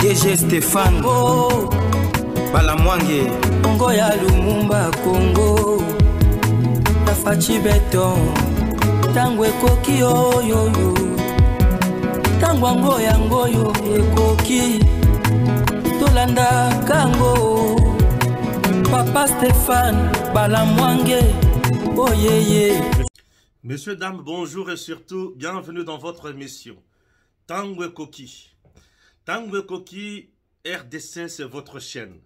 DG Stéphane Balamwangé, Balamwange Congo ya Lumumba Congo béton Beton Tango yo Tangwa Tango ngoyo ekoki Tolanda kango Papa Stéphane Balamwangé, Oyeye oh, yeah, Messieurs, dames, bonjour et surtout bienvenue dans votre émission. Tango Koki. Tangwe Koki, RDC, c'est votre chaîne.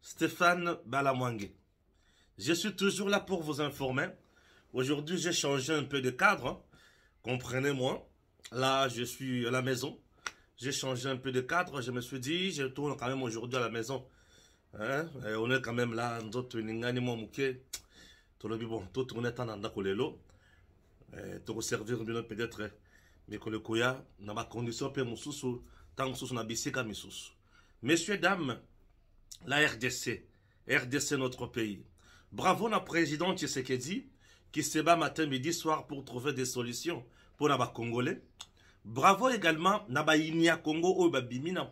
Stéphane Balamwange. Je suis toujours là pour vous informer. Aujourd'hui, j'ai changé un peu de cadre. Hein. Comprenez-moi. Là, je suis à la maison. J'ai changé un peu de cadre. Je me suis dit, je tourne quand même aujourd'hui à la maison. Hein. on est quand même là. Bon, tout De servir peut-être. Mais que dans ma condition, peut ntango mosusu na bisika misusu messieurs dames la rdc rdc notre pays bravo na président tshisekedi bat matin midi soir pour trouver des solutions pour na congolais. bravo également na bayini ya congo ba babimi na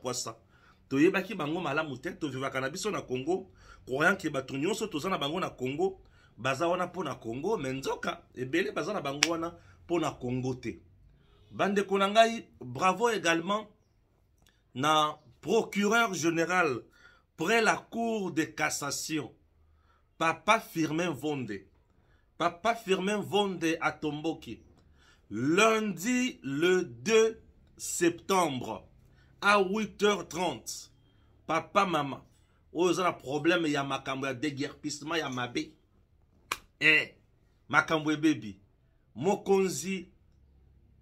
To yebaki bango malamu te to na na congo croyant ke bato nyonso toza na bango na congo baza wana po na congo me nzoka ebele baza na bango wana po na congo te Bande konangai, bravo également na procureur général près la cour de cassation papa firmin vonde papa firmin vonde atomboki lundi le 2 septembre à 8h30 papa mama oyo eza na probleme ya makambo ya déguerpissement ya mabe e makambo ebebi mokonzi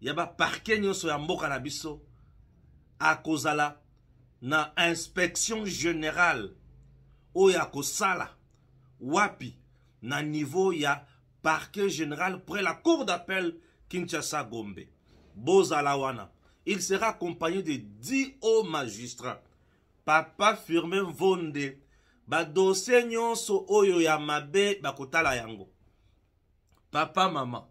ya baparke nyonso ya mboka na biso akozala na inspection générale oyo akosala wapi na niveau ya parquet général près la cour d'appel kinshasa gombe bozala wana il sera accompagné de 10 hauts magistrats papa firmin vonde badosie nyonso oyo ya mabe bakotala yango papa mama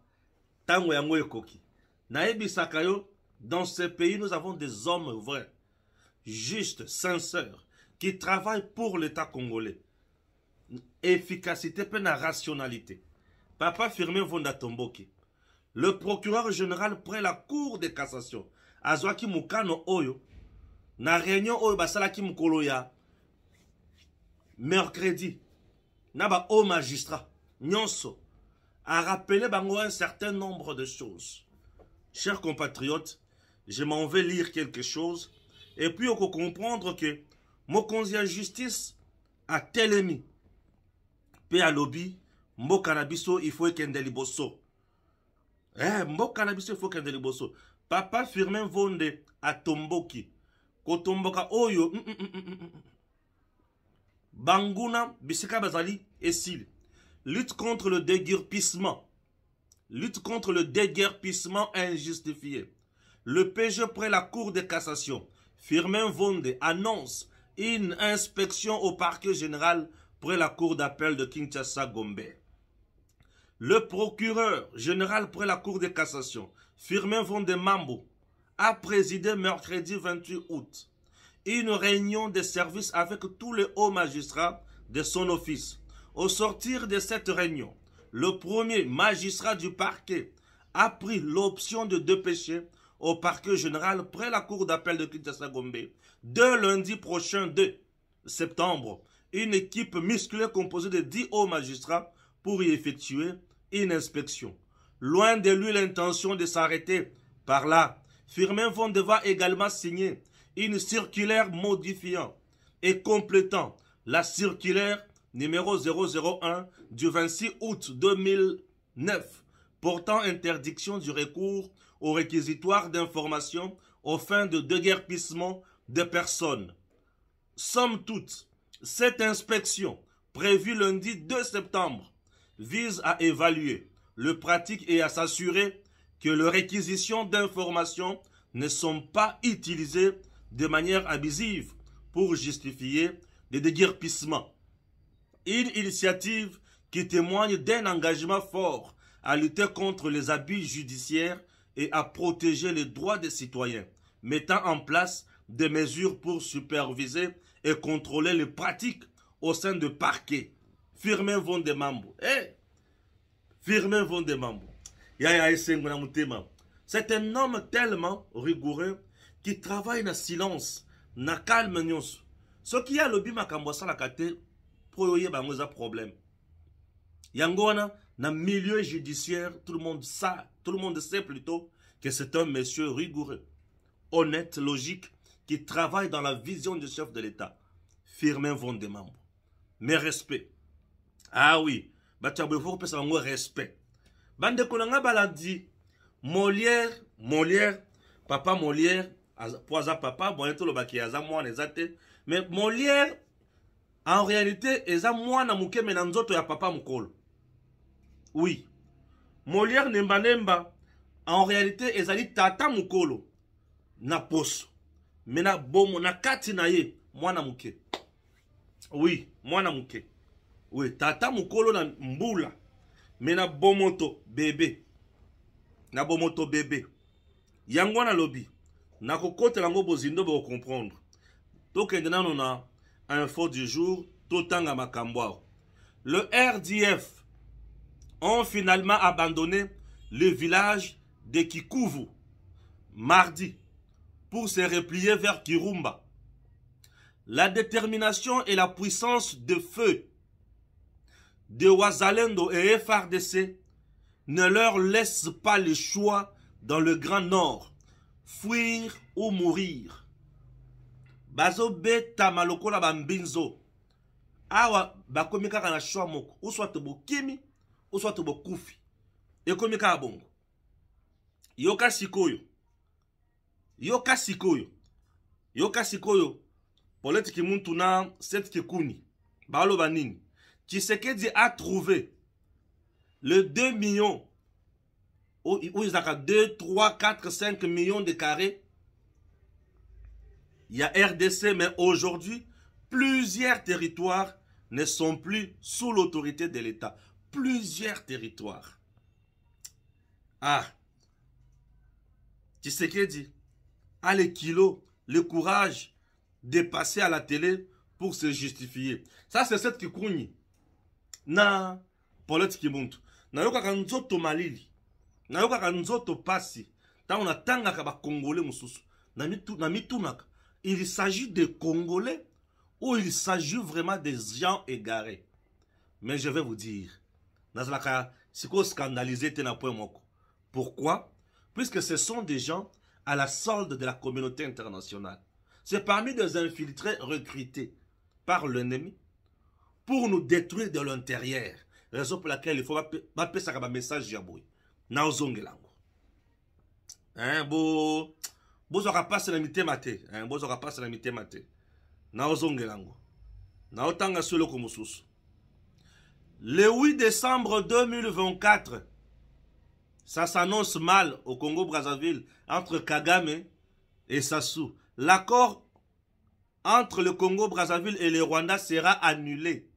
ntango yango ekoki nayebisaka yo Dans ce pays, nous avons des hommes vrais, justes, sincères, qui travaillent pour l'État congolais. Efficacité peine à rationalité. Papa Firmin Vonda le procureur général près la cour de cassation, azwaki mukano oyo, na réunion oyo basalaki Mkoloya, mercredi, na haut magistrat, nyonso, a rappelé bango un certain nombre de choses. Chers compatriotes, je m'en vais lire quelque chose, et puis on peut comprendre que mokonzi justice à tel alobi mboka na y ifo ekende liboso eh, faut qu'il y ait ekende déliboso. papa firmin Vonde atomboki kotomboka oyo mm mm mm, mm, mm, mm, banguna bisika bazali esil lutte contre le déguerpissement lutte contre le déguerpissement injustifié le PG près la Cour de cassation, Firmin Vonde annonce une inspection au parquet général près la Cour d'appel de Kinshasa-Gombe. Le procureur général près la Cour de cassation, Firmin Vonde Mambo, a présidé mercredi 28 août une réunion de service avec tous les hauts magistrats de son office. Au sortir de cette réunion, le premier magistrat du parquet a pris l'option de dépêcher au parquet général près la cour d'appel de Kinshasa-Gombe. de lundi prochain 2 septembre, une équipe musculaire composée de dix hauts magistrats pour y effectuer une inspection. Loin de lui l'intention de s'arrêter par là, Firmin vont devoir également signer une circulaire modifiant et complétant la circulaire numéro 001 du 26 août 2009 portant interdiction du recours au réquisitoire d'informations aux fins de déguerpissement des personnes. Somme toute, cette inspection, prévue lundi 2 septembre, vise à évaluer le pratique et à s'assurer que les réquisitions d'informations ne sont pas utilisées de manière abusive pour justifier des déguerpissements. Une initiative qui témoigne d'un engagement fort à lutter contre les abus judiciaires et à protéger les droits des citoyens, mettant en place des mesures pour superviser et contrôler les pratiques au sein de parquet Firmé vont des membres. Eh! vont des membres. C'est un homme tellement rigoureux qui travaille dans le silence, dans le calme. Ce qui a le bima kambosa la kate, proyoye un problème. Yangona, dans le milieu judiciaire, tout le monde sait tout le monde sait plutôt que c'est un monsieur rigoureux, honnête, logique, qui travaille dans la vision du chef de l'État. Firmin membres. Mais respect. Ah oui, Bachabefo pesa un respect. Bande konanga dit. Molière, Molière, papa Molière, po papa, bon le lobaki aza moi, suis mais Molière en réalité eza na mouke, mais na ya papa mukolo. Oui, molière nemba nemba en réalité ezali tata mokolo na poso me na bomo na kati na ye mwana moke oui mwana moke oui tata mokolo na mbula me na bomo to bebe na bomo to bebe yango wana alobi nakokotela yango bozindo bokocomprendre tokende nano na info du jour totanga makambo awa le rdf ont finalement abandonné le village de Kikuvu mardi pour se replier vers Kirumba. La détermination et la puissance de feu de Wazalendo et FRDC ne leur laissent pas le choix dans le Grand Nord, fuir ou mourir. Bazobeta malokola bambinzo. Awa bakomika choix uswati bokufi ekomika ya bongo yoka sikoyo yoka sikoyo yoka sikoyo politiki muntu na set kikuni baloba nini a trouvé le 2 millions y a 2 3 4 5 millions de carrés il y a rdc mais aujourd'hui plusieurs territoires ne sont plus sous l'autorité de l'état plusieurs territoires. Ah, Tu sais qu'il dit, Ah, les kilos, le courage de passer à la télé pour se justifier. Ça, c'est cette qui crouni. Na, l'autre qui monte. Na yoka kanzoto malili. Na yoka kanzoto passi. Ta on attend ba Congolais moussous. Na na. Il s'agit des Congolais ou il s'agit vraiment des gens égarés. Mais je vais vous dire, nazalaka sikoyo scandalisé te na pourquoi puisque ce sont des gens à la solde de la communauté internationale c'est parmi des infiltrés recrutés par l'ennemi pour nous détruire de l'intérieur raison pour laquelle il faut bapesaka je ya boye na ozongela yango hein, bozwaka mpasi na la mité maté mpasi na mitema te la mité maté na otanga solo eloko mosusu le 8 décembre 2024, ça s'annonce mal au Congo-Brazzaville entre Kagame et Sassou. L'accord entre le Congo-Brazzaville et le Rwanda sera annulé.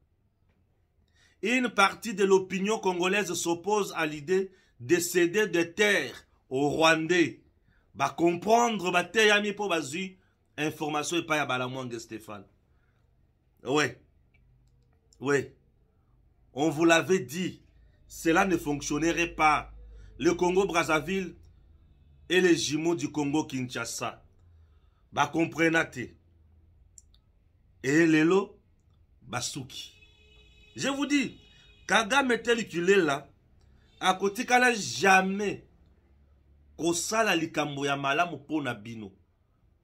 Une partie de l'opinion congolaise s'oppose à l'idée de céder des terres aux Rwandais. Va comprendre bah information et pas ya de Stéphane. Oui. Oui. On vous l'avait dit, cela ne fonctionnerait pas. Le Congo-Brazzaville et les jumeaux du Congo-Kinshasa. Bah comprenate. Et lelo, basuki. Je vous dis, Kagame tel qu'il est là, à côté qu'elle jamais kosala likambo ya malamu mpo na bino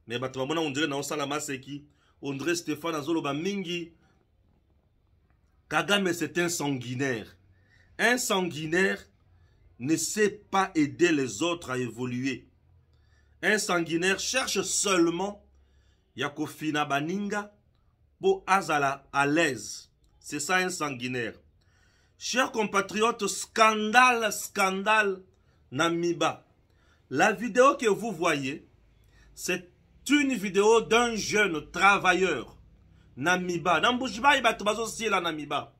me bato bamona ondire na osalama seki ondire stéphane azoloba mingi Kagame, c'est un sanguinaire. Un sanguinaire ne sait pas aider les autres à évoluer. Un sanguinaire cherche seulement Yakofina Baninga pour Azala à l'aise. C'est ça un sanguinaire. Chers compatriotes, scandale, scandale, Namiba. La vidéo que vous voyez, c'est une vidéo d'un jeune travailleur na miba na mbushbai bato bazosiela na miba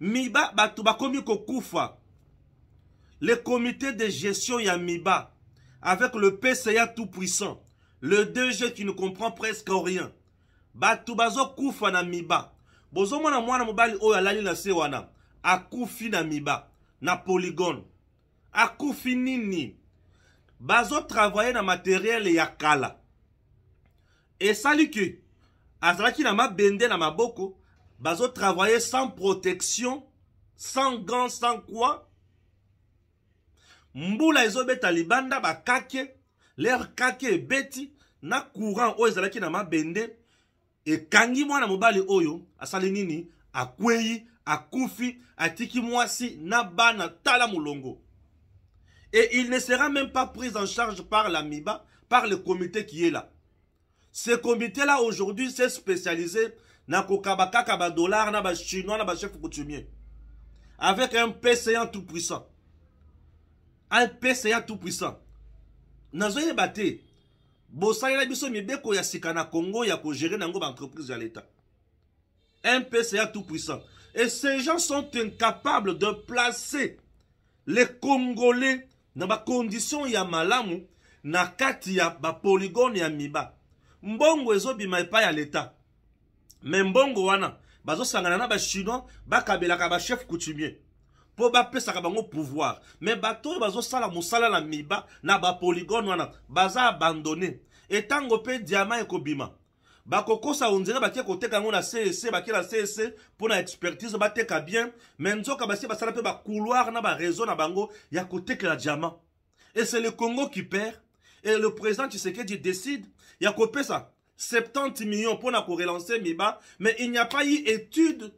miba bato bakomi kokufa le comité de gestion ya miba avec le pca tout puissant le dg qui ne comprend presque rien bato bazokufa na miba bozomona mwana mobali oyo alali na se wana akufi na miba na polygone akufi nini bazotravaye na materiele ya kala esali ke azalaki na bende na bazo travaillé sans protection sans gants, sans quoi mbula isobeta libanda bakake l'air kake beti na courant oyo ki na kangi kangi mwana mobali oyo asali nini akweyi, akufi atiki mwasi na bana na talamulongo. et il ne sera même pas pris en charge par l'amiba par le comité qui est là ce comité là aujourd'hui s'est spécialisé na kokaba kaka badollar na bachinois na bachef coutumier avec un pca tout puissant un pca tout puissant nazoyeba te bosalela biso mibeko ya sika na congo ya kogere na yango baentreprise ya l'état un pca tout puissant et ces gens sont incapables de placer les congolais na bakondition ya malamu na kati ya bapolygone ya miba mbongo ezobima epai ya leta me mbongo wana bazosangana na bachinois bakabelaka bachef coutumier mpo bapesaka bango pouvoir me bato oyo bazosala mosala na miba na bapoligone wana baza abandone etango mpe diama ekobima bakokosa onzela batie koteka yango na cec batie na cec mpo na expertise bateka bien me nzoka basie basala mpe bacouloir na bareseau na bango ya kotekela diama et c'est le congo qui perd Et le président Tshisekedi décide, il a coupé ça, 70 millions pour relancer Miba, mais il n'y a pas eu étude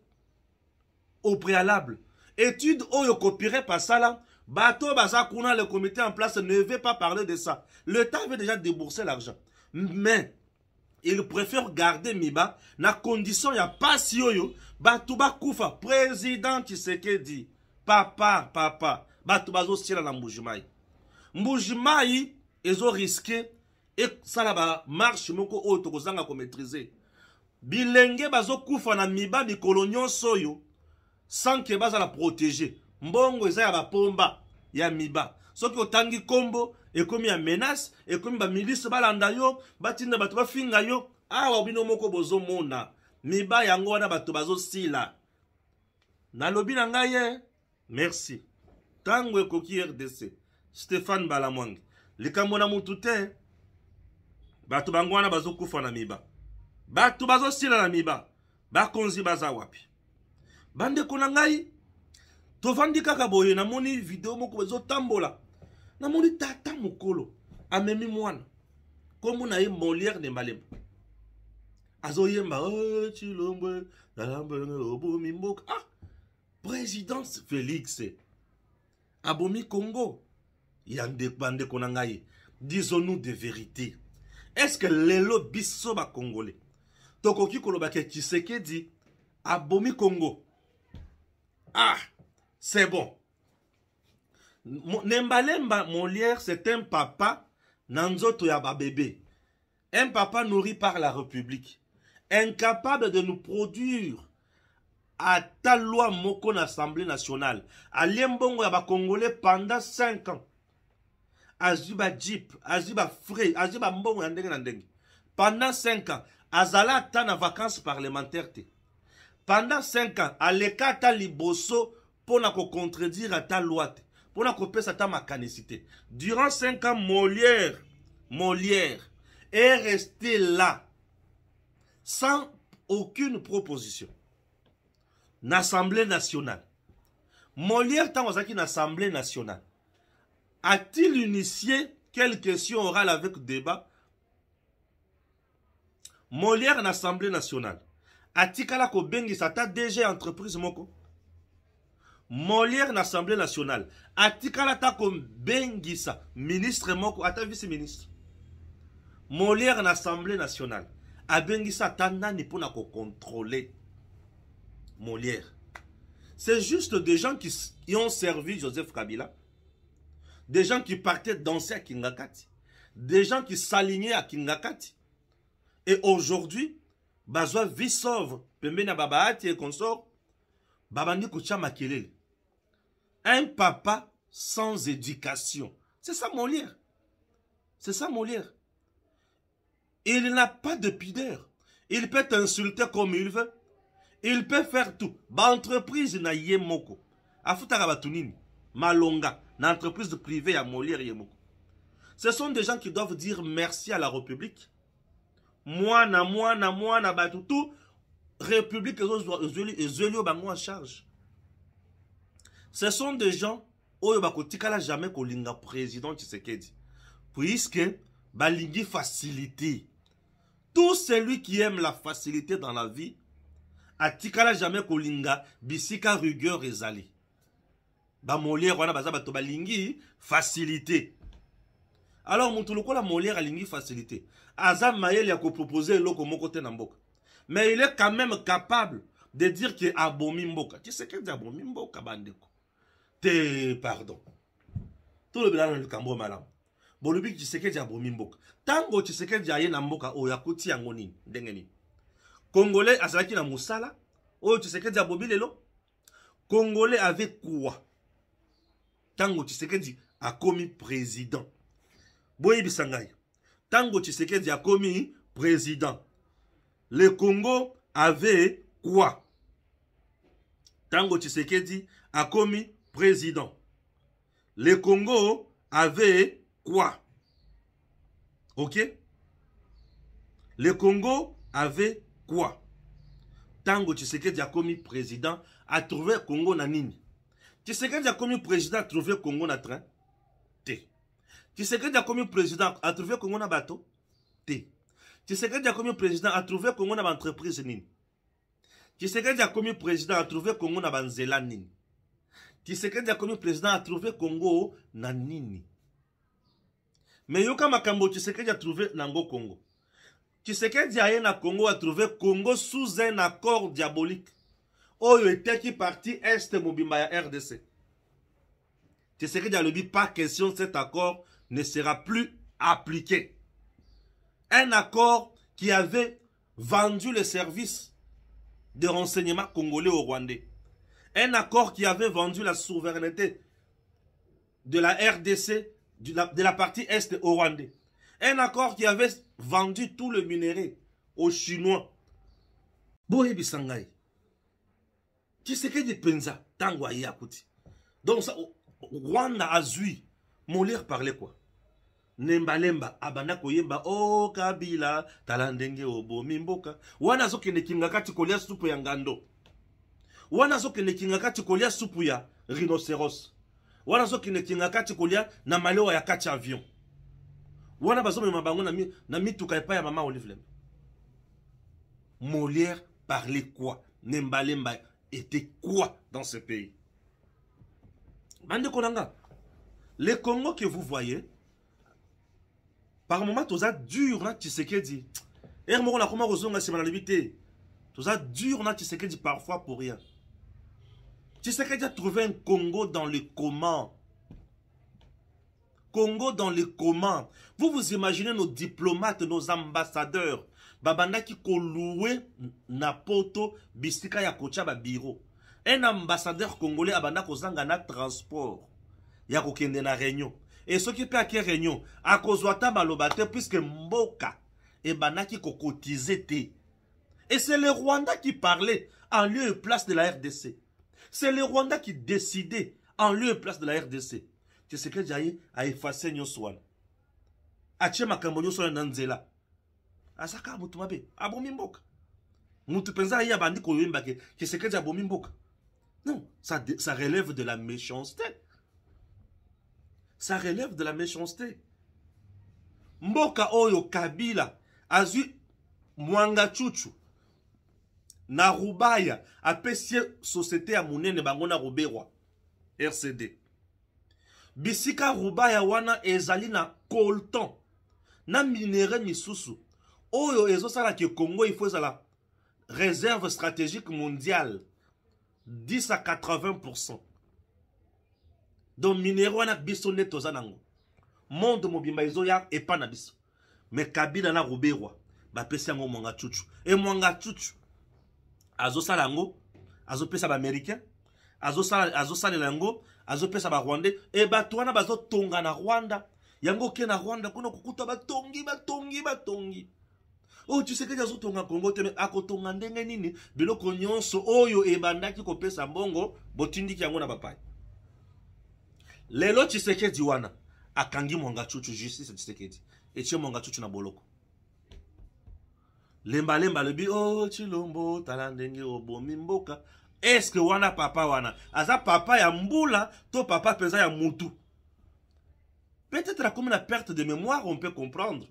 au préalable. Étude où il copierait pas ça là, Bato bah, le comité en place ne veut pas parler de ça. L'État veut déjà débourser l'argent. Mais, il préfère garder Miba, na condition, il n'y a pas si bato Batouba Koufa, président dit papa, papa, Batouba Zosira la Mboujimai. boujmaï ezoriske esala bamarshe moko oyo tokozanga komaîtrise bilenge bazokufa na miba mikolo nyonso oyo sans ke bazala protege mbongo eza ya bapomba ya miba soki otangi nkombo ekomi ya menace ekomi bamilise balanda yo batinda bato bafinga yo awa bino moko bozomona miba yango wana bato bazosila nalobi na ngai ye eh, merci ntango ekoki rdc stéphane balamwange likambo na mutu te bato bango wana bazokufa na miba bato bazosila na miba bakonzi baza wapi bandeko na ngai tovandi kaka boye namoni video moko ezotambola namoni tata mokolo amemi mwana nkombo na ye molière nembalemba azoyemba oh, cilombwe zalambenge obomi mboka ah présidence félix abomi congo ya bandeko na ngai disons-nous de vérité estceke lelo biso bakongole tokoki koloba ke tshisekedi abomi congo ah c'est bon nembalemba molière c'est un papa na nzoto ya babebe un papa nourri par la république incapable de nous produire ata loi moko na assemblée nationale alie mbongo ya bakongole pendant 5 ans azwi bajip azwi bafrais azwi bambongo ya ndenge na ndenge pendant 5 ans azali ata na vacance parlementaire te pendant 5 ans aleka ata liboso mpo na kocontredire ata loi te mpo na kopesa ata makanisi te durant 5 ans molière molière est resté là sans aucune proposition na assemblée nationale molière ntango azalaki na assemblée nationale a-t-il initié quelle question orale avec débat molière na assemblée nationale atikala kobengisa ata dg entreprise moko molière na assemblée nationale atikala ata kobengisa ministre moko ata vice ministre molière na assemblée nationale abengisa ata nani mpona kocontrôle molière c'est juste des gens qui ont servi joseph kabila des gens qui partaient danser à Kingakati, des gens qui s'alignaient à Kingakati. Et aujourd'hui, bazwa et consort Un papa sans éducation. C'est ça Molière. C'est ça Molière. Il n'a pas de pudeur. Il peut t'insulter comme il veut. Il peut faire tout. Ba entreprise na yemoko. Afutaka batunini. Malonga. na entreprise privée ya molière ye moko ce sont des gens qui doivent dire merci à la république mwana mwana mwana bato tu république ezweli oyo bango en charge ce sont des gens oyo bakotikala jamais kolinga président tshisekedi puisque balingi facilité tout celui qui aime la facilité dans la vie atikala jamais kolinga bisika rigueur ezali bamolière wana baza bato balingi facilité alors motu lokola molière alingi facilité aza mayele ya koproposer eloko moko te na mboka mais il est quand même capable de dire ke abomi mboka tisekedi abomi mboka bandeko te pardon tolobela na likambo ya malamu bolobi tshisekedi abomi mboka ntango tshisekedi aye na mboka oyo oh, akoti yango nini ndenge nini congolais azalaki na mosala oyo oh, tshisekedi abomi lelo congolais avec quoi ntango tshisekedi akomi président boyebisa ngai ntango tshisekedi akomi président le congo avait quoi ntango tshisekedi akomi président le congo avait quoi ok le congo avait quoi ntango tshisekedi akomi président atrouve congo na nini tshisekedi akomi président atrouve congo na train te tshisekedi akomi président atrouve congo na bato te tshisekedi akomi président atrouve congo na baentreprise nini tshisekedi akomi président atrouve congo na banzela nini tshisekedi akomi président atrouve congo na nini me yoka makambo tshisekedi atrouve nango congo tshisekedi aye na congo atrouve congo sous un accord diabolique oyo oh, qui parti est mobimba rdc tshisekedi que pas question cet accord ne sera plus appliqué un accord qui avait vendu le service de renseignement congolais au rwandais un accord qui avait vendu la souveraineté de la rdc de la, partie est au rwandais un accord qui avait vendu tout le minerai aux chinois boyebisa chisekedi mpenza ntango aye akuti donc rwanda azwi molere parle kwa nembalemba abanda koyemba o oh, kabila tala ndenge obomi mboka wana azokende kinga kati kolia supu ya ngando wana azokende kinga kati kolia supu ya rhinoceros wana azokende kinga kati kolia na malewa ya kati avion wana bazomema bango na, na mituka epai ya mama olive lembe molière parle quoi nembalemba était quoi dans ce pays Bande les Congo que vous voyez, par moment, tout ça dur, sais a dit. Et on a comment on a c'est malhabité. Tout ça dur, sais dit parfois pour rien. qu'elle a trouvé un Congo dans les comment. Congo dans les comment. Vous vous imaginez nos diplomates, nos ambassadeurs, babandaki koloue na poto bisika ya ba babiro un ambassadeur congolais abanda kozanga na transport ya kokende na réunion qui peut à quelle réunion akozwa ata maloba te puisque mboka banaki cocotisé te et c'est le rwanda qui parlait en lieu et place de la rdc c'est le rwanda qui décidait en lieu et place de la rdc Tu sais que Jaye a effacé Nyoswan. A tchema wana na Nanzela. aza kaka moto mabe abomi mboka motu mpenza ye abandi koyembake tshisekedi abomi mboka non ça, de, ça relève de la méchanceté ça relève de la méchanceté mboka oyo kabila azwi mwanga chuchu na rubaya apesi ye société ya monene bango na ruberwa rcd bisika rubaya wana ezali na coltan na minere misusu oyo ezosalaka ekongo ifo ezala réserve stratégique mondiale 10 à 80 pourcent donc minero wana biso nde toza nango monde mobimba ezoya epa na biso me kabila na roberwa bapesi yango mwanga cucu e mwanga cucu azosala yango azopesa baaméricain azosalela azo yango azopesa barwandais e bato wana bazotonga na rwanda yango oke na rwanda kuna kokuta batongi batongi batongi oyo oh, tshisekedi azotonga kongo te me akotonga ndenge nini biloko nyonso oyo ebandaki kopesa mbongo botindiki yango na bapai lelo tshisekedi wana akangi mwanga cucu justice tshisekedi etie mwanga cucu na boloko lembalemba alobi o oh, chilombo tala ndenge obomi mboka eske wana papa wana aza papa ya mbula to papa mpenza ya motu peut-être akomi na perte de mémoire on peut comprendre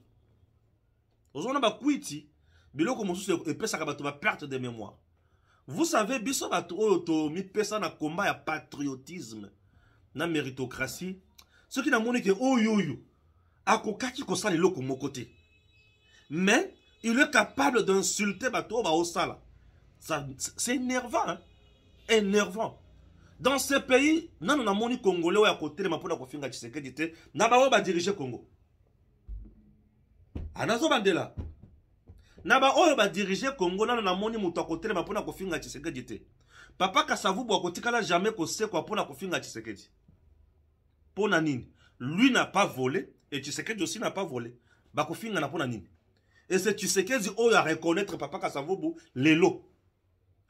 ozomona kwiti biloko mosusu epesaka bato perte de mémoire vous savez biso bato oyo pesa na combat ya patriotisme na méritocratie qui na namoni ke oyo oyo ko kosala eloko moko côté. mais il est capable d'insulter bato au Ça c'est énervant hein? énervant dans ce pays nano moni congolais côté oyo akotelema mpona kofinga tshisekedi te na baoyo diriger congo anazobandela na baoyo badirige kongo nano namoni moto akotelema mpona kofinga chisekedi te papa kasavubu akotikala jamais kosekwa mpona kofinga chisekedi mpona nini lui n'a pas volé et chisekedi aussi n'a pas volé bakofingana mpona nini ese chisekedi oyo areconnaitre papa kasavubu lelo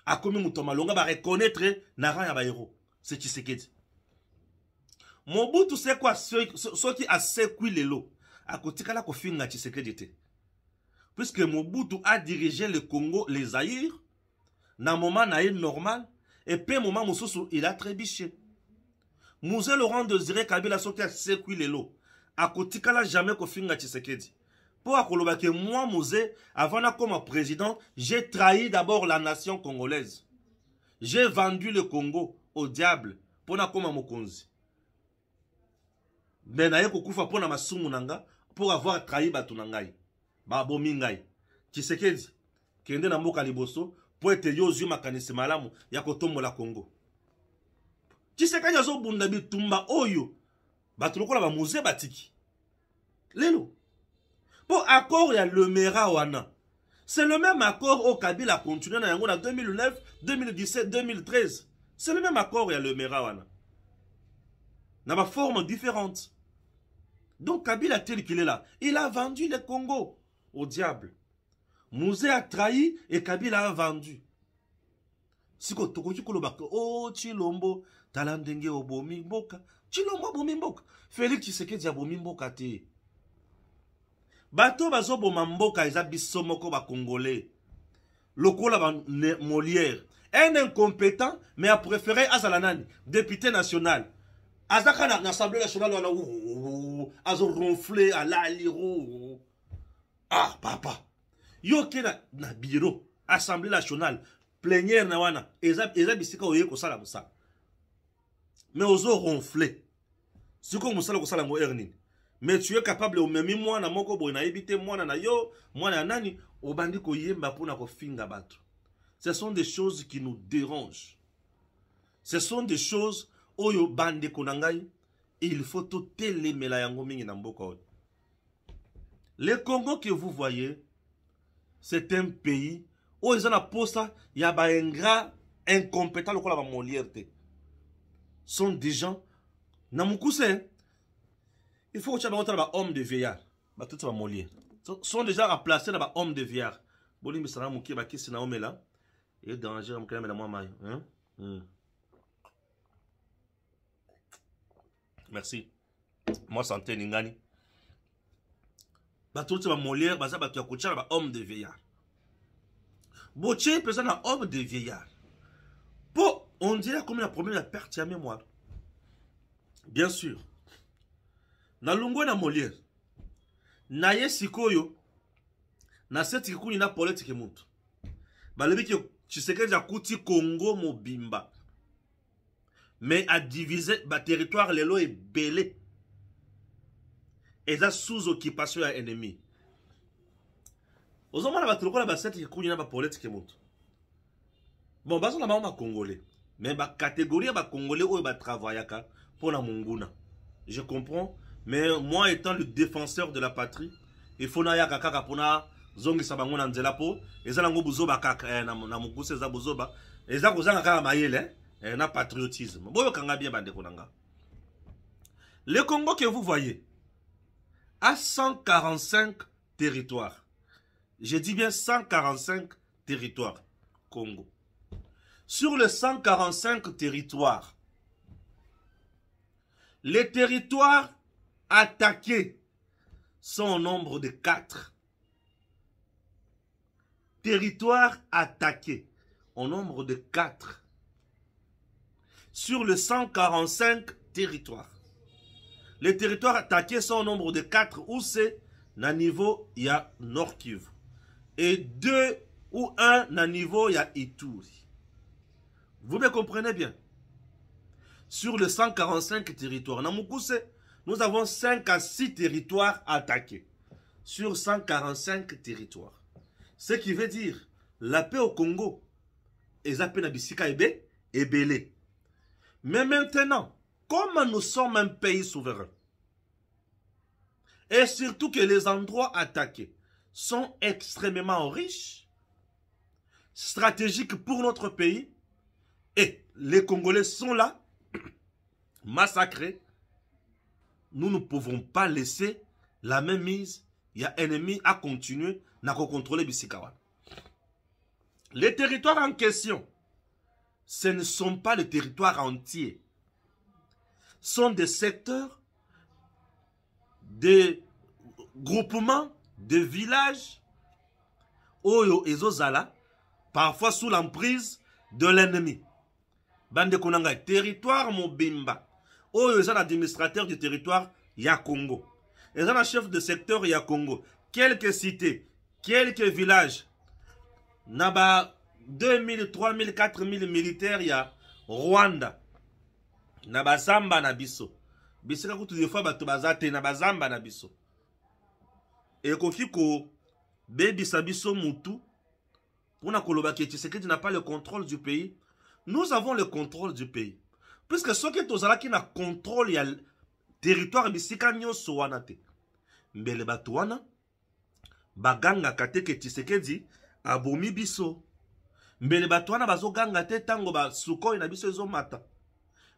akomi moto ya malonga bareconnaitre na rang ya bahero se chisekedi mobutu seko soki asekwi lelo akotikala kofinga tshisekedi te puiske mobutu adirige le congo le zaire na moma na ye normal epe moma mosusu il atrebishe muse laurent désiré kabila soki asekwi lelo akotikala jamais kofinga tshisekedi mpo akoloba ke moi muse avant nakoma président j'ai trahi d'abord la nation congolaise j'ai vendu le congo au diable mpo nakoma mokonzi me naye kokufa mpo na masumu na nga pour avoir trahi bato na ngai babomi ngai tshisekedi kende na mboka liboso mpo ete yo ozwi makanisi malamu ya kotombola kongo tshisekedi azobunda bitumba oyo bato lokola bamuse batiki lelo mpo accord ya lemera wana c'est le même accord oyo kabila continue na yango na 2009 2017 2013 c'est le même accord ya lemera wana na baforme différente Donc Kabila tel qu'il est là, il a vendu le Congo au diable. Mouze a trahi et Kabila a vendu. Oh, tokoki ke chilombo Talandenge obomi mboka chilombo obomi mboka félix tshisekedi tu mboka te bato bazoboma mboka eza congolais, moko bakongolais lokola Molière, un incompétent mais a préféré Azalanani, député national azaka na assemblée nationale wana azoronfle alaliro ah papa yo ke na, na assemblée nationale plénière na wana eza, eza bisika oye sala musa mais si ko musala ko sala ere ernin mais tu es capable au même moi na moko boye nayebi te moi na yo moi na nani obandi na ko finga bato ce sont des choses qui nous dérangent ce sont des choses oyo bandeko na ngai il faut totelemela yango mingi na mboka oyo le congo que vous voyez c'est un pays oyo eza na posa ya baingrat incompétent lokola bamolière te sont des gens na mokuse il faut kotya bango tala bahomme de vieillard bato ti bamolière sont déjà aplace na bahomme de vieillard bolimbisanga moke bakisi na omela e danger mokena mela mwa mai merci mwa sante eningani bato ti bamolière baza bato ya kotia na bahomme de vieillard botie mpenza na homme de vieillard mpo ondire akomi na problème ya perte ya mémoire bien sûr nalongwe na molière na ye sikoyo nasetiki kuni na paulette kemutu balobiki tshisekedi akuti congo mobimba mais à diviser bah, territoire le adivize est belé, et ça sous occupation à ennemi ozomona bato lokola basetike kunyina na politique motu bon bah, bah, congolais mais bazonga catégorie bakongole Congolais bacatégorie ya bakongole oyo pour la monguna je comprends mais moi étant le défenseur de la patrie il faut na kaka mpona zongisa bango na nzela mpo ezala nango bozoba kaka eh, na mokuse eza bozoba eza kozanga kaka mayele hein. Eh, na patriotisme bien bande le congo que vous voyez a 145 territoires je dis bien 145 territoires congo sur les 145 territoires les territoires attaqués sont au nombre de 4. Territoires attaqués au nombre de 4 sur les 145 territoires. Les territoires attaqués sont au nombre de 4 ou c'est na niveau il y a Nord Kivu et 2 ou 1 na niveau il y a Ituri. Vous me comprenez bien Sur les 145 territoires, Namukuse, nous avons 5 à 6 territoires attaqués. Sur 145 territoires. Ce qui veut dire la paix au Congo, et Bisika Ebe, Ebele. Mais maintenant, comme nous sommes un pays souverain, et surtout que les endroits attaqués sont extrêmement riches, stratégiques pour notre pays, et les Congolais sont là, massacrés, nous ne pouvons pas laisser la même mise, il y a ennemi à continuer, à contrôler Bissikawa. Les territoires en question, ce ne sont pas les territoires entiers. Ce sont des secteurs, des groupements, des villages, Oyo et parfois sous l'emprise de l'ennemi. Bande Konanga, territoire Mobimba. Oyo est administrateur du territoire Yakongo. Et un chef de secteur Yakongo. Quelques cités, quelques villages. Naba 2000 3000 4000 militaire ya rwanda na bazamba na biso bisika kutu defoi bato baza te na bazamba na biso ekoki kobebisa biso motu mpona koloba ke tshisekedi na pas le contrôle du pays nous avons le contrôle du pays puiske soki tozalaki na contrôle ya territoire bisika nyonso wana te mbele bato wana bagangaka te ke tshisekedi abomi biso mbele bato wana bazoganga te tango basukoi na biso ezomata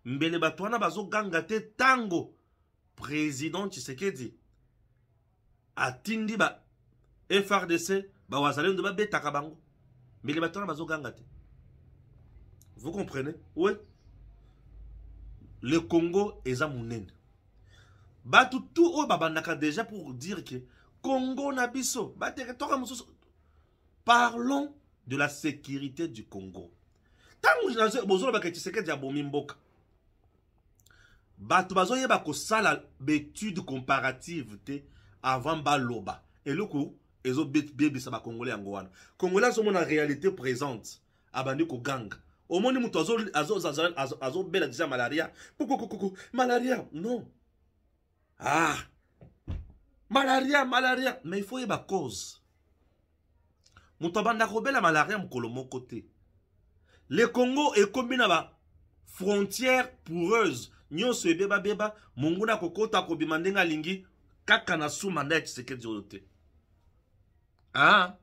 mbele bato wana bazoganga te Tango président tshisekedi atindi ba frdc bawazalendo babetaka bango mbele bato wana bazoganga te vous comprenez oui le congo est eza monene bato tout oyo babandaka déjà pour dire que congo n'abiso. biso baterritoire mosusu parlons de la sécurité du Congo. Tant bozo ba Tshisekedi abomi mboka. Bato bazo yeba ko sala étude comparative te avant baloba. Eloko ezo bebisa ba congolais yango wana. Congolais zo mona réalité présente abandi ko gang. omoni moto azobela azo, azo, deja malaria kukukuku malaria non ah malaria malaria mais il faut yeba cause moto abanda kobelama laria mokolo moko te le congo ekómi na bafrontière poureuse nyonso ebebabeba monguna kokota kobima ndenge alingi kaka na su manda ya tshisekedi oyo te a ah,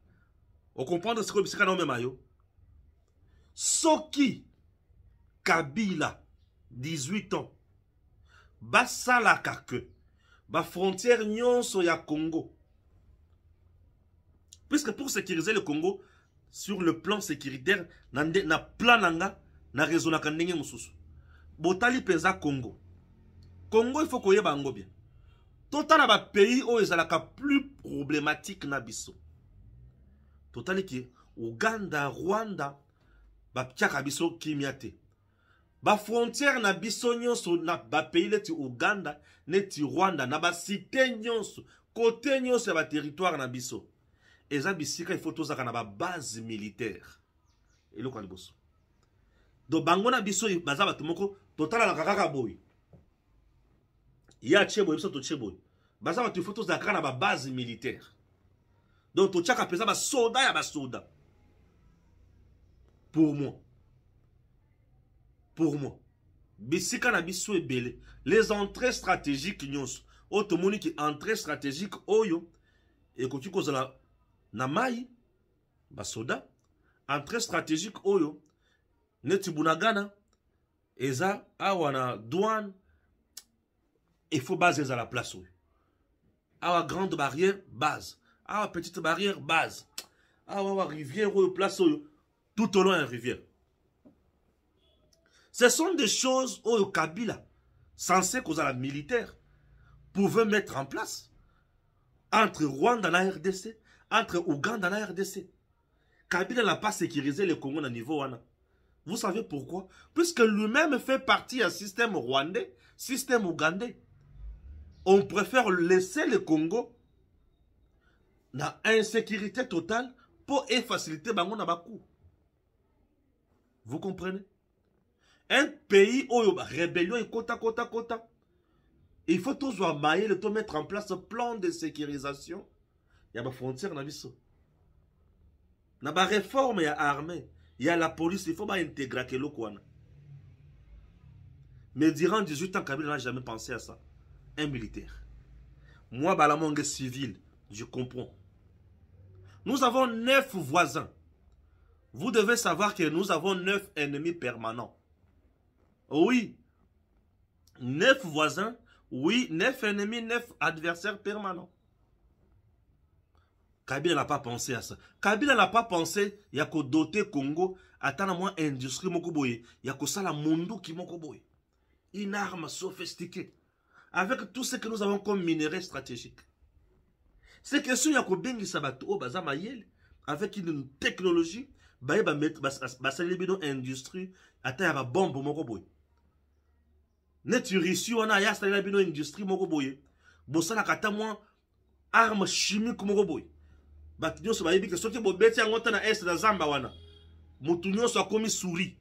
okomprendre sikoyo bisika na omema yo soki kabila 18 ans basalaka ke bafrontière nyonso ya congo puisque pour sécuriser le Congo sur le plan sécuritaire nande na plan nanga na raisonnaka ndenge mosusu botali mpenza Congo Congo il faut koyeba yango bien totala bapays oyo ezalaka plus problématique na biso totali ke uganda rwanda batiaka biso kimia te bafrontière na biso nyonso na bapays neti uganda neti rwanda na basite nyonso kote nyonso ya baterritoire na biso eza bisika ifo tozalaka na babase militaire eloko ya liboso do bango na biso baza bato moko totalanaka kaka boye ye atie boye biso totie boye baza bato ifo tozala kaka na babase militaire donc totiaka mpenza basoda ya basoda pour moi pour moi bisika na biso ebele les entrées stratégiques nyonso oyo tomoni ki entrée stratégique oyo ekoki kozala N'amaï basoda entrée stratégique oyo neti bunagana eza awa na douane baser à la place oyo awa grande barrière base awa petite barrière base awa rivière place tout au long la rivière ce sont des choses où kabila censé la militaire pouvait mettre en place entre rwanda et la rdc entre Ouganda et la RDC. Kabila n'a pas sécurisé le Congo à niveau Vous savez pourquoi Puisque lui-même fait partie du système rwandais, système ougandais. On préfère laisser le Congo dans insécurité totale pour faciliter Bango Nabakou. Vous comprenez Un pays où il y a rébellion et kota kota kota. Il faut toujours mailler, mettre en place un plan de sécurisation y a Il ya réforme, na y a l'armée. Il y a la police il faut intégrer les wana mais durant 18 ans kabila n'a jamais pensé à ça un militaire moi un civil je comprends nous avons neuf voisins vous devez savoir que nous avons neuf ennemis permanents oui neuf voisins oui neuf ennemis neuf adversaires permanents kabila n'a pas pensé à ça kabila n'a pas pensé ya kodote congo ata na mwa industrie moko boye ya kosala monduki moko boye une arme sophistiquée avec tout ce que nous avons comme minerai stratégique c'est question ya kobengisa bato oyo baza mayele avec une technologie baye basaleli bino industrie ata ya babombe moko boye neti russie wana aye asalela bino industrie moko boye bosalaka ata mwa arme chimique moko boye bato nyonso bayebi ke soki bobeti yango te na este na zamba wana motu nyonso akomi souri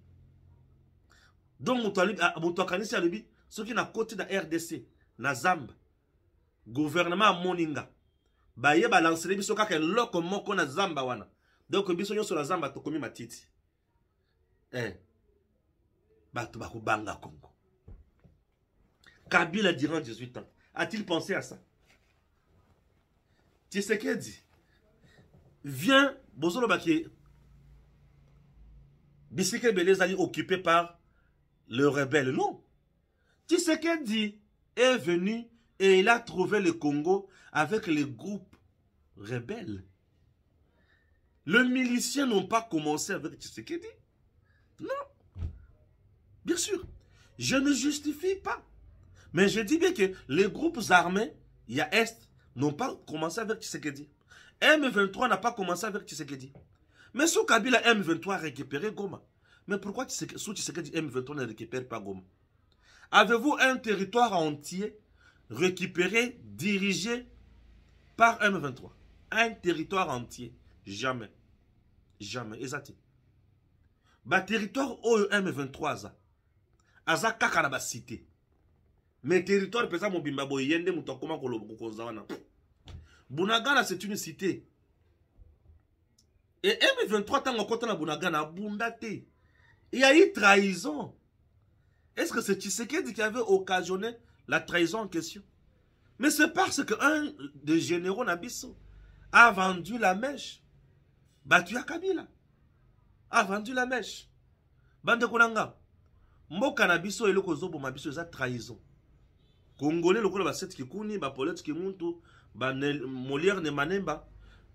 donc moto ah, akanisi alobi soki nakoti na rdc na zamba guvernema amoni nga baye balansele biso kaka eloko moko na zamba wana donc biso nyonso na zamba tokomi matiti eh. bato bakobanga congo kabila durant 18 ans a-t-il pensé à ça tshisekedi vient Bozolo Baké. Belé Belezali occupé par le rebelle. Non. Tshisekedi est venu et il a trouvé le Congo avec les groupes rebelles. Les miliciens n'ont pas commencé avec Tshisekedi. Non. Bien sûr. Je ne justifie pas. Mais je dis bien que les groupes armés, il y a Est, n'ont pas commencé avec Tshisekedi. M23 n'a pas commencé avec Tshisekedi. Mais sous Kabila, M23 a récupéré Goma. Mais pourquoi sous Tshisekedi, M23 ne récupère pas Goma Avez-vous un territoire entier récupéré, dirigé par M23 Un territoire entier. Jamais. Jamais. Exactement. Le territoire OEM M23 aza. Aza kaka cité. Mais territoire pesa mobimba boyende mutakoma kolobo kokonza wana. bunagana c'est une cité e m23 ntango akɔtana bunagana abunda te eyai trahison est ce que c'est tshisekedi qui avait occasionné la trahison en question mais c'est parce que un des généraux na biso a vendu la mèche bato ya kabila a vendu la mèche bandeko na nga mboka na biso eloko ezoboma biso eza trahison congolais lokola basetiki kuni bapolitiki muntu molière ne manemba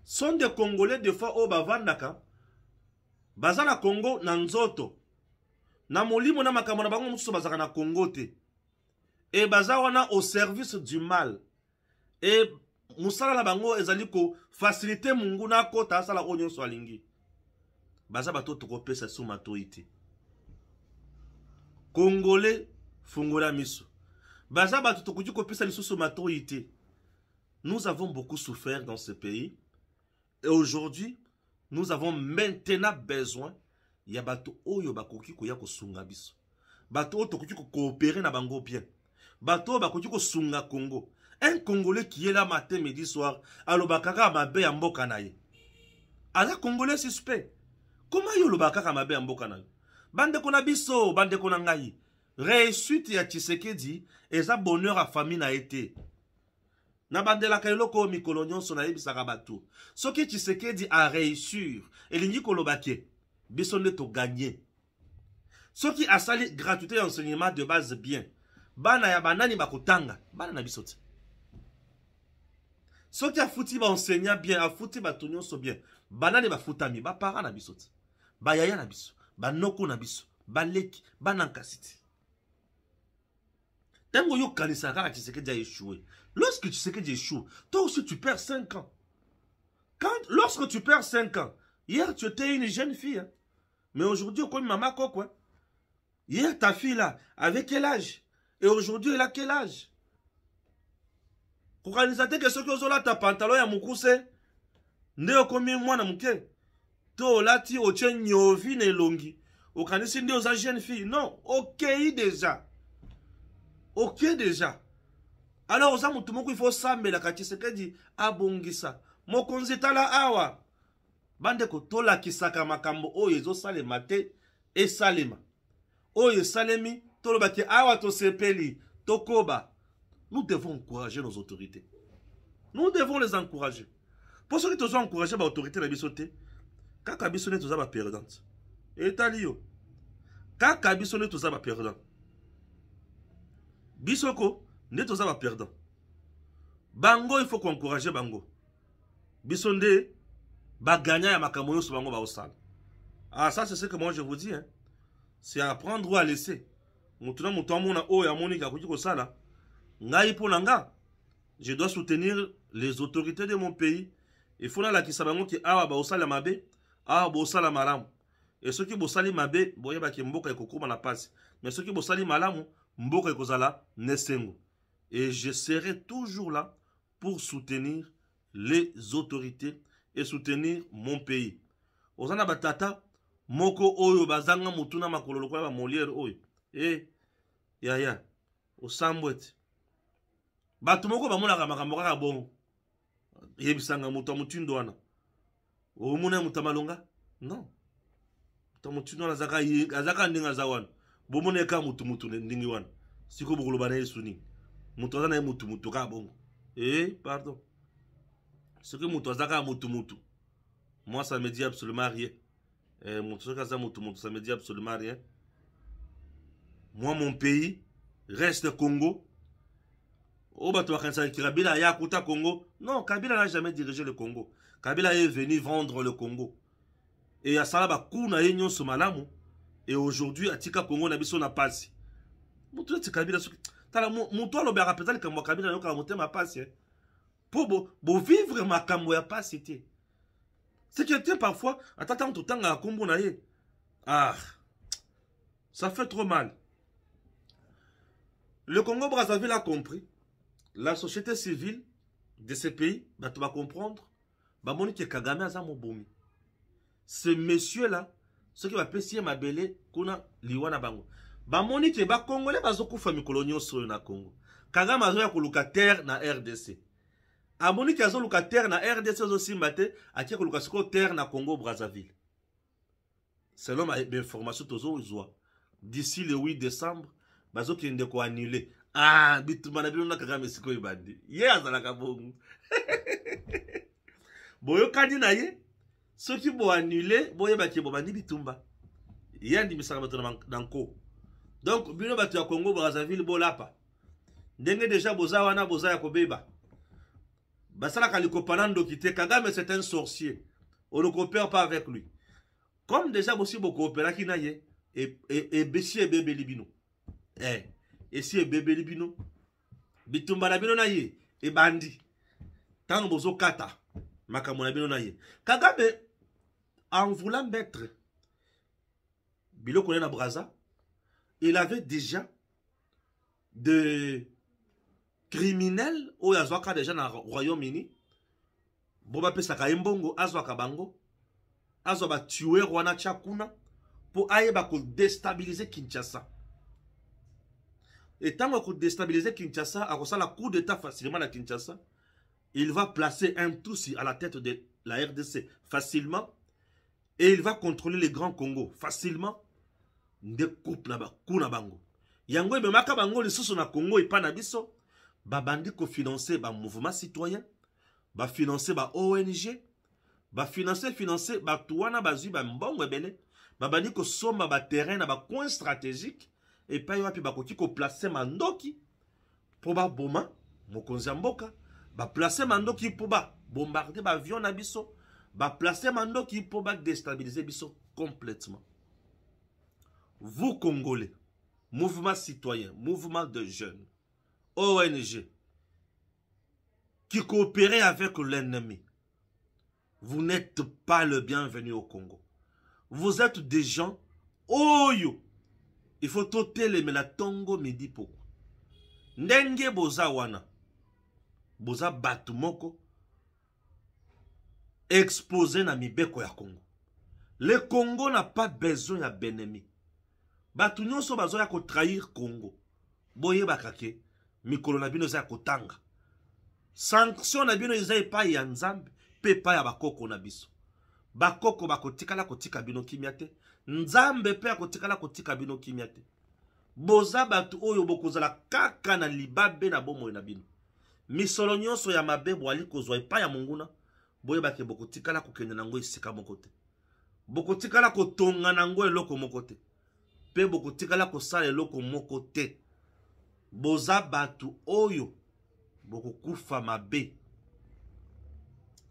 sont des congolais des fois oyo bavandaka baza na congo na nzoto na molimo na makambo na bango mosusu bazalaka na congo te e baza wana au service du mal e mosala na bango ezali kofasilite monguna akota asala oyo nyonso alingi baza bato tokopesa so matoi te congolais fungola miso baza bato tokoki kopesa lisusu matoi te Nous avons beaucoup souffert dans ce pays. Et aujourd'hui, nous avons maintenant besoin ya bato oyo bakoki yako biso bato oyo ko coopérer na bango bien bato oyo ko sunga congo un congolais qui est là matin midi soir alo bakaka mabe ya mboka na aza congolais suspect Comment yo lo bakaka mabe ya mboka na bande bandeko biso bande na ngai réussite ya tshisekedi bonheur à famille na été. nabandelaka eloko oyo mikolo nyonso nayebisaka bato soki tshisekedi areissure elingi koloba ke biso nde toganye soki asali gratuité ya enseignement de base bien bana ya banani bakotanga bana na biso te soki afuti baensegna bien afuti bato nyonso bien banani bafutami bapara na biso te bayaya na biso banoko na biso baleki bana nkasi te ntango oyo okanisaka kaka tshisekedi aeshue Lorsque tu sais que j'échoue, toi aussi tu perds 5 ans. Quand, lorsque tu perds 5 ans, hier tu étais une jeune fille, hein, mais aujourd'hui comme maman coco. Hein. Hier ta fille là, avait quel âge Et aujourd'hui elle a quel âge kokanisate ke soki ozolata pantalon ya mokuse nde okomi mwana moke to olati otye nyovi na elongi okanisi nde oza jeune fille non okei okay, deja okei okay, deja alors oza motu moko ifo osambelaka dit abongisa mokonzi etala awa bandeko kisaka makambo oyo ezosalema te esalema oyo esalemi ki awa tosepeli tokoba nous devons encourager nos autorités nous devons les encourager qui soki encourager, encourage bah, autorités na bah, la bisote, kaka biso ne toza perdante. etali Quand kaka biso nde toza perdante. bisoko nde toza perdant. bango il faut koencourage bango biso nde gagner ya makambo nyonso bango baosala ah ça c'est ce que moi je vous dis hein. c'est à prendre ou à laisser Mutuna na moto ya oyo amoni akoki kosala na nga je dois soutenir les autorités de mon pays Il efo nalakisa bango ke awa baosala mabe awa bosala et ceux qui bossali mabe ki mboka ekokoma na mpasi me soki bosali malamu mboka ekozala nesengo et je serai toujours là pour soutenir les autorités et soutenir mon pays oza na batata moko oyo bazanga motu na makolo lokola bamoliere oyo e yaya osambw ete bato moko bamonaka makambo kaka bongo yebisanga moto ya motindo wana omona moto ya malonga non moto ya motindo wana azaka ndenge aza wana bomona eka motu motu ndenge wana sikoyo bokoloba na yesu nini moto n'est mutu mutu eh, pardon Ce que aza mutu mutu moi ça me dit absolument rien eh, moto mutu mutu ça me dit absolument rien moi mon pays reste congo Oh oyo bato que kabila ya Kouta congo non kabila n'a jamais dirigé le congo kabila est venu vendre le congo et ya bakur na ye nyonso malamu et aujourd'hui atika congo na biso na pasi c'est kabila kala moto aloba rapeza le kambo kabila yoka motema pasi eh. po bo vivre ma ya pasi te ce que tu parfois tout temps à kombo na ye ah ça fait trop mal le Congo Brazzaville a compris la société civile de ce pays va bah, vas comprendre bah moni que Kagame a mobomi ce monsieur là ce qui va payer ma belé kuna liwana bango bamoni te bakongole bazokufa mikolo nyonso oyo na congo kagame azoya koluka terre na rdc amoni te azoluka terre na rdc azosimba te atie koluka sikoyo terre na congo brazzaville selon bainformation tozozwa d'ici le 8 décembre bazokende koannule ah, bitumba na bino na kagame sikoyo ebandi ye azalaka bongo boyokani na ye soki boannule boyebaki bobandi bitumba ye andimisaka bato na nko donc bino bato ya congo brazzaville bolapa ndenge deja boza wana boza ya kobeba basalaka likopa na ndoki te kagame c'est un sorcier on ne coopère pas avec lui comme deja bosi bokoopelaki na ye ebesi e, e, ebebeli bino eh, esi ebebeli bino bitumba na bino na ye ebandi ntango bozokata makambo na bino na ye kagame en voulant mettre biloko na ye na braza il avait déjà des criminels oyo déjà dans le royaume-uni Pesa ka ye mbongo ka bango azwa batuer wana tia pour ba déstabiliser kinshasa et tant que déstabiliser Kinshasa, à cause la coup d'état facilement à Kinshasa, il va placer un Tutsi à la tête de la RDC facilement et il va contrôler le Grand Congo facilement nde coupe na baku na bango yango ememaka bango lisusu na congo epai na biso babandi kofinanse bamouvement citoyen bafinanse ba ong bafinanse finance bato wana bazwi bambongo ebele babandi kosomba baterrain na bacoin stratégique epai wapi bakoki koplace mandoki mpo baboma mokonzi ya mboka baplace mandoki mpo babombarde bavion na biso baplace mandoki mpo badestabilize biso complètement vous Congolais, mouvement citoyen, mouvement de jeunes, ONG, qui coopérez avec l'ennemi, vous n'êtes pas le bienvenu au Congo. Vous êtes des gens, oh yo, il faut totelemela na tongo midi poko. Ndenge boza wana, boza batu moko, exposé na mibeko ya Congo. Le Congo n'a pas besoin ya benemi. bato nyonso bazoya kotrahir congo boyebaka ke mikolo na bino eza ya kotanga sanction na bino eza epai ya nzambe mpe epai ya bakoko na biso bakoko bakotikala kotika bino kimia te nzambe mpe akotikala kotika bino kimia te boza bato oyo bokozala kaka na libabe na bomoi na bino misolo nyonso ya mabe bwali kozwa epai ya monguna boyebake bokotikala kokende nango esika moko te bokotikala kotonga nango eloko moko te mpe bokotikala kosala eloko moko te boza batu oyo boko kufa mabe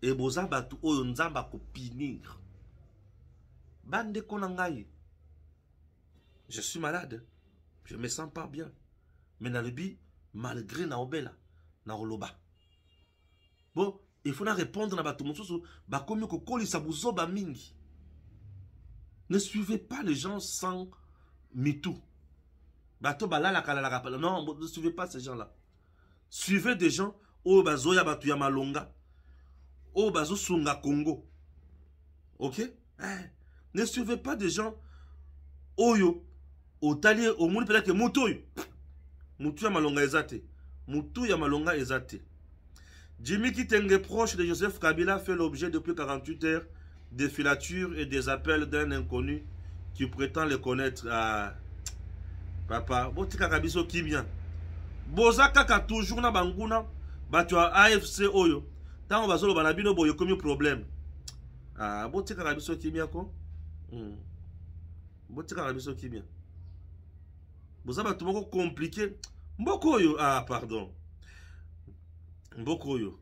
e boza batu oyo nzamba ko bandeko Bande ngai je suis malade je me sens pas bien mais nalobi malgré naobela bon il faut na répondre na bato mosusu koli kokolisa bozoba mingi ne suivez pas les gens sans me Bato la Non, ne suivez pas ces gens-là. Suivez des gens au bazoya bato ya malonga. baso sunga Congo. OK eh, Ne suivez pas des gens oyo o omoni peut-être que moutou ya malonga ezate. Mutu ya malonga ezate. Jimmy Kitenge, proche de Joseph Kabila, fait l'objet depuis 48 heures des filatures et des appels d'un inconnu tu prétends le connaître. à euh, papa, botikaka biso kimia. Boza kaka toujours na banguna, batu a AFC oyo. Tango bazolo bino boyo komi problème. Ah, botikaka biso kimia ko. Hmm. Botikaka biso kimia. Boza batu moko compliqué. Mboko oyo, ah pardon. Mboko oyo.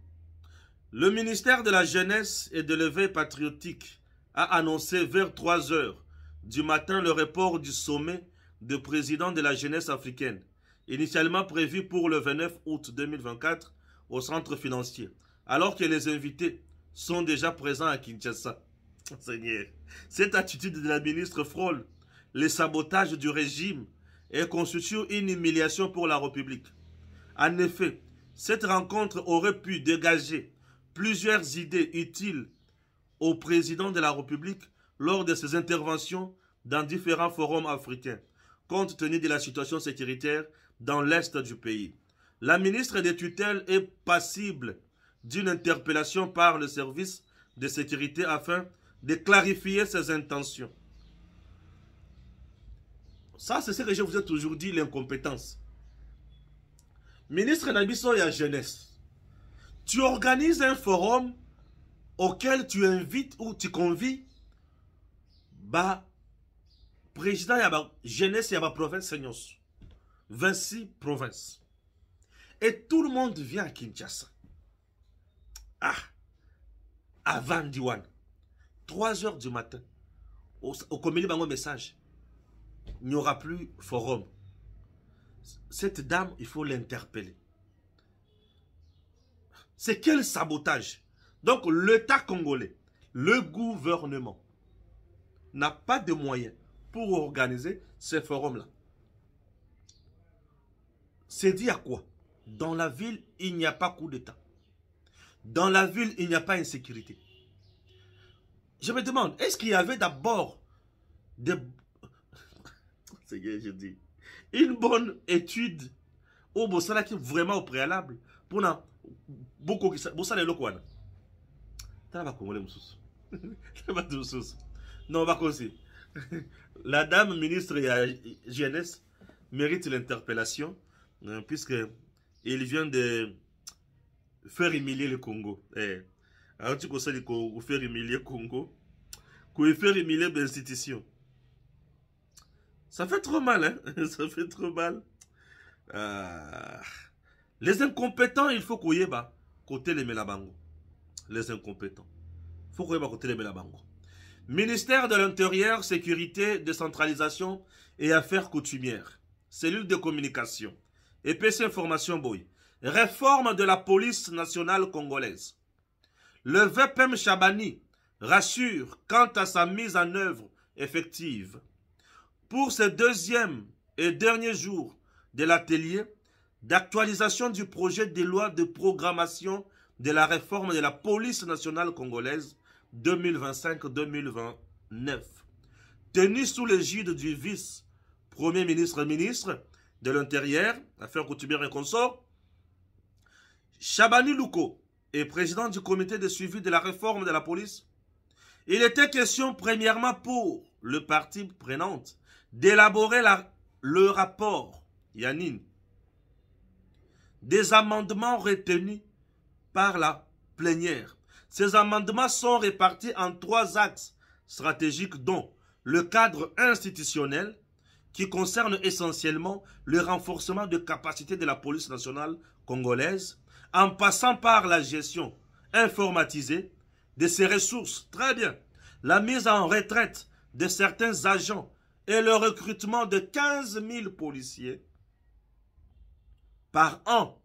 Le ministère de la Jeunesse et de l'Éveil patriotique a annoncé vers 3 heures du matin le report du sommet de président de la jeunesse africaine, initialement prévu pour le 29 août 2024 au centre financier, alors que les invités sont déjà présents à Kinshasa. Seigneur, cette attitude de la ministre frôle les sabotages du régime et constitue une humiliation pour la République. En effet, cette rencontre aurait pu dégager plusieurs idées utiles au président de la République lors de ses interventions dans différents forums africains, compte tenu de la situation sécuritaire dans l'est du pays. La ministre des tutelles est passible d'une interpellation par le service de sécurité afin de clarifier ses intentions. Ça, c'est ce que je vous ai toujours dit, l'incompétence. Ministre Nabiso jeunesse, tu organises un forum auquel tu invites ou tu convies ba président ya ba jeunesse a ba province 26 provinces et tout le monde vient à Kinshasa ah avant Diwan 3 heures du matin Au bango message il n'y aura plus forum cette dame il faut l'interpeller c'est quel sabotage donc l'état congolais le gouvernement n'a pas de moyens pour organiser ce forum-là. C'est dit à quoi Dans la ville, il n'y a pas coup d'État. Dans la ville, il n'y a pas insécurité. Je me demande, est-ce qu'il y avait d'abord des... je dis. Une bonne étude au Bossala qui est vraiment au préalable pour na beaucoup Bossala est le quoi ne pas compris T'as pas Non, Bakosi. La dame ministre de la jeunesse mérite l'interpellation, hein, puisque il vient de faire humilier le Congo. Eh. Alors, tu conseilles de faire humilier le Congo, qu'on faire humilier l'institution. Ça fait trop mal, hein? Ça fait trop mal. Ah. Les incompétents, il faut qu'on y ait, côté les Melabango. Les incompétents. Il faut qu'on y ait, côté les Melabango. Ministère de l'Intérieur, Sécurité, Décentralisation et Affaires coutumières. Cellule de communication. EPC Information Boy. Réforme de la police nationale congolaise. Le VPM Chabani rassure quant à sa mise en œuvre effective. Pour ce deuxième et dernier jour de l'atelier d'actualisation du projet de loi de programmation de la réforme de la police nationale congolaise, 2025-2029. Tenu sous l'égide du vice-premier ministre ministre de l'Intérieur, affaire coutumières et consorts, Chabani Louko est président du comité de suivi de la réforme de la police. Il était question premièrement pour le parti prenante d'élaborer le rapport, Yanine, des amendements retenus par la plénière ces amendements sont répartis en trois axes stratégiques dont le cadre institutionnel qui concerne essentiellement le renforcement de capacités de la police nationale congolaise en passant par la gestion informatisée de ses ressources. Très bien. La mise en retraite de certains agents et le recrutement de 15 000 policiers par an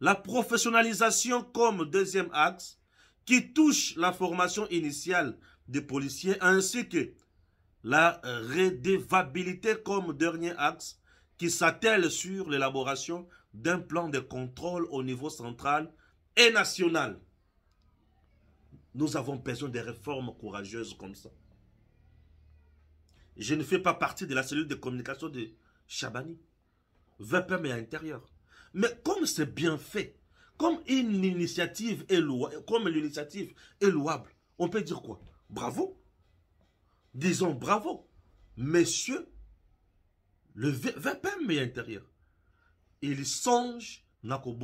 la professionnalisation comme deuxième axe qui touche la formation initiale des policiers ainsi que la redévabilité comme dernier axe qui s'attelle sur l'élaboration d'un plan de contrôle au niveau central et national. Nous avons besoin de réformes courageuses comme ça. Je ne fais pas partie de la cellule de communication de Chabani. VPM est à l'intérieur. Mais comme c'est bien fait, comme une initiative est comme l'initiative est louable, on peut dire quoi Bravo. Disons bravo. Messieurs, le VPM est intérieur. Il songe po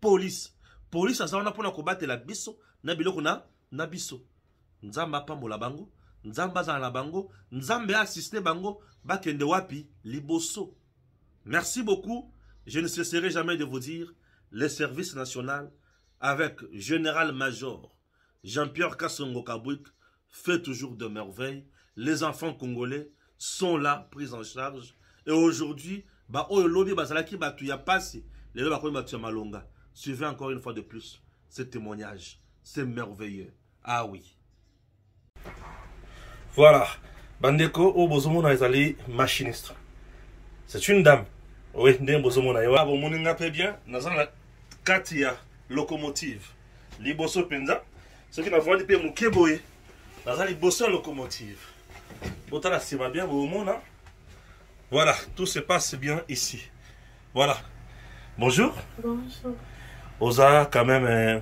police. Police la la biso na biloko na na la bango, nzamba za la bango, nzambe bango bakende wapi liboso. Merci beaucoup je ne cesserai jamais de vous dire, le service national, avec général-major Jean-Pierre Kassongo Kabouik, fait toujours de merveilles. Les enfants congolais sont là, pris en charge. Et aujourd'hui, bah, oh, bah, bah y passé. Les bah, malonga. Suivez encore une fois de plus ces témoignage. C'est merveilleux. Ah oui. Voilà. Bandeko, oh, machiniste. C'est une dame oui nde bozomona ye bomoni nga mpe bien naza na locomotive. ya locomotive liboso qui soki navandi mpe moke boye naza liboso ya locomotive botala nsima bien bomona voilà tout se passe bien ici voilà bonjour bonjour oza quand même euh,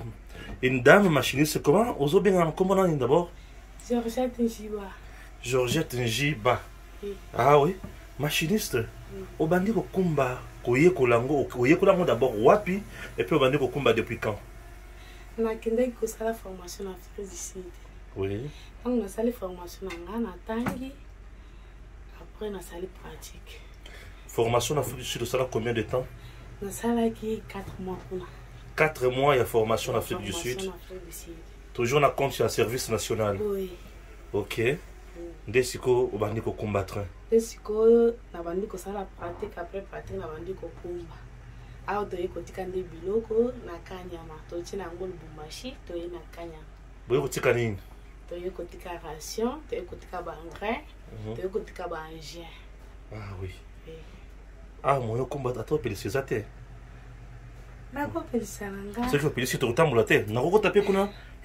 une dame machiniste comment ozobengana nkombo nani d'abord georgette njiba georgette njiba oui. ah oui machiniste obandi kokumba koyekola yango oyekola ngo d'abord wapi et epuis obandi kokumba depuis quand nakendaki kosala formation na afrique du sud oui ntango nasali formation na ngana tangi, après salle pratique formation na afrique du sud osala combien de temps qui 4 mois là 4 mois a formation en afrique du sud toujours na compte sur service national oui ok nde sikoyo obandi kokumbatr nde sikoyo nabandi kosala pratique apres pratique nabandi kokumba awa toye kotika nde biloko na kanyama totie nango lubumbashi toye na kanyama boye kotika nini toye kotika ration toye kotika bagrain mhm. toye kotika baangien ah oui awa ah, moye okombata ata opelisa eza te nakopelisa nanga soki opelisi tokotambola te nakokota mpe kuna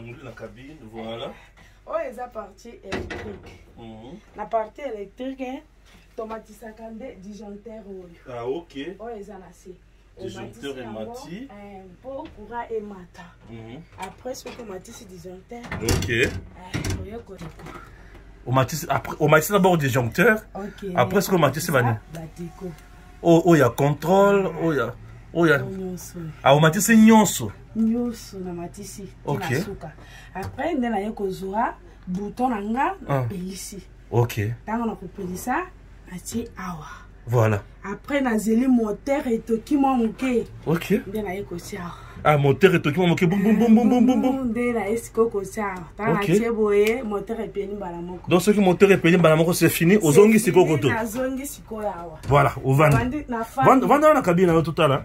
dans la cabine voilà oyo oh, eza partie électrique mhm. la partie électrique tomatisaka nde disjoncteur oyo ah, ok oh eza na se disjoncteur Un peu courant -hmm. après ce que soki c'est disjoncteur ok eh, au au après omatisi d'abord disjoncteur après ce soki omatisi oh, oh y ya contrôle oh y'a oyo oh, aomatisi nyonso nyonso namatisi okay. nasuka apres nde naye kozwa bouton na nga napelisi ah. ok ntango nakopelisa natie awa voilà apres nazeli moteur etoki mwa moke ok nde naye kotia awa ah, moteur etoki mwa moke nde naye sikoyo kotia awa ntango natie boye moteur epeli mbala moko donc soki moteur epeli mbala moko c'est fini ozongi sikoyo koto nazongi sikoyo awa voilà ovandi vanda wana kabina yo totala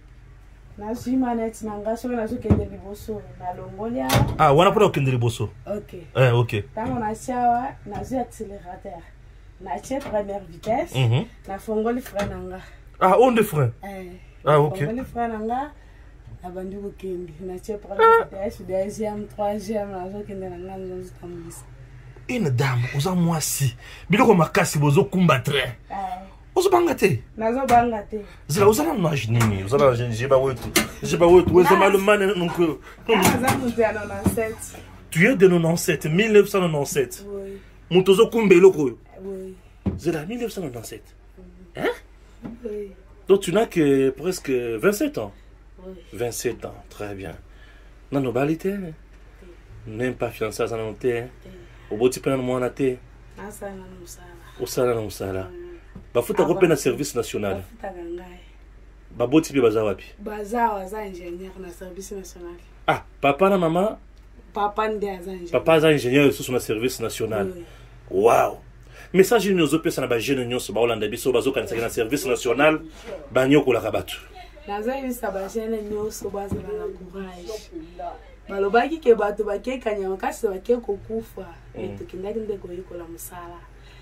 nazwi manete na nga soki nazokende liboso nalongoli awa ah wana mpona kokende liboso ok eh, ok ntango nasi awa nazwi accélérateur natie première vitesse mm -hmm. nafongoli frein na nga ah oyo nde frein eh, ah ok nafongoli frein na nga nabandi kokende natie première ah. vitesse deuxième troisième nazokende na nga nazozitambwisa une dame oza mwasi biloko makasi bozokumba train eh. ozobanga te nazobanga te zela oza na mage nini oza na jeba wetu jeba wetu wezama alemane donc tu es de 97 1997 Oui. moto ozokumba eloko oyo zela 1997 hein? donc tu n'as que presque 27 ans Oui. 27 ans très bien nano obali te même pas fiancé aza nano te oboti mpe nano mwana te osala na mosala bafutaka ah, mpe na service national baboti mpe baza wapi baza aza ingénieur na service national ah papa na mama papa nde aza papa aza ingénieur lisusu na service national wow message nini ozopesa na bajeune nyonso baolanda biso bazokanisaki na service national banyokolaka bato nazoyebisa bajeune nyonso bazala na courage balobaki ke bato bakekanya makasi bake kokufa mm. etokendaki nde koyekola mosala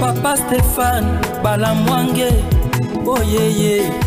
papa stéphane bala mwange oyeye oh, yeah, yeah.